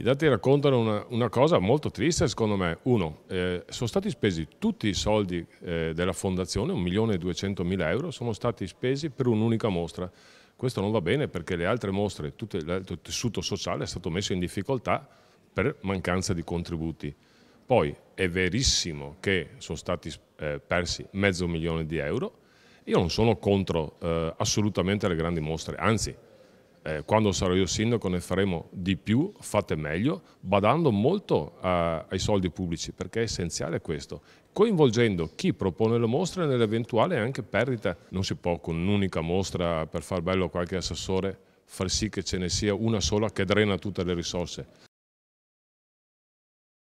I dati raccontano una, una, cosa molto triste secondo me. Uno, eh, sono stati spesi tutti i soldi eh, della fondazione, 1.200.000 euro, sono stati spesi per un'unica mostra. Questo non va bene perché le altre mostre, tutto il tessuto sociale è stato messo in difficoltà per mancanza di contributi. Poi è verissimo che sono stati eh, persi mezzo milione di euro. Io non sono contro eh, assolutamente le grandi mostre, anzi eh, quando sarò io sindaco ne faremo di più, fate meglio, badando molto eh, ai soldi pubblici perché è essenziale questo, coinvolgendo chi propone le mostre nell'eventuale anche perdita. Non si può con un'unica mostra per far bello qualche assessore far sì che ce ne sia una sola che drena tutte le risorse.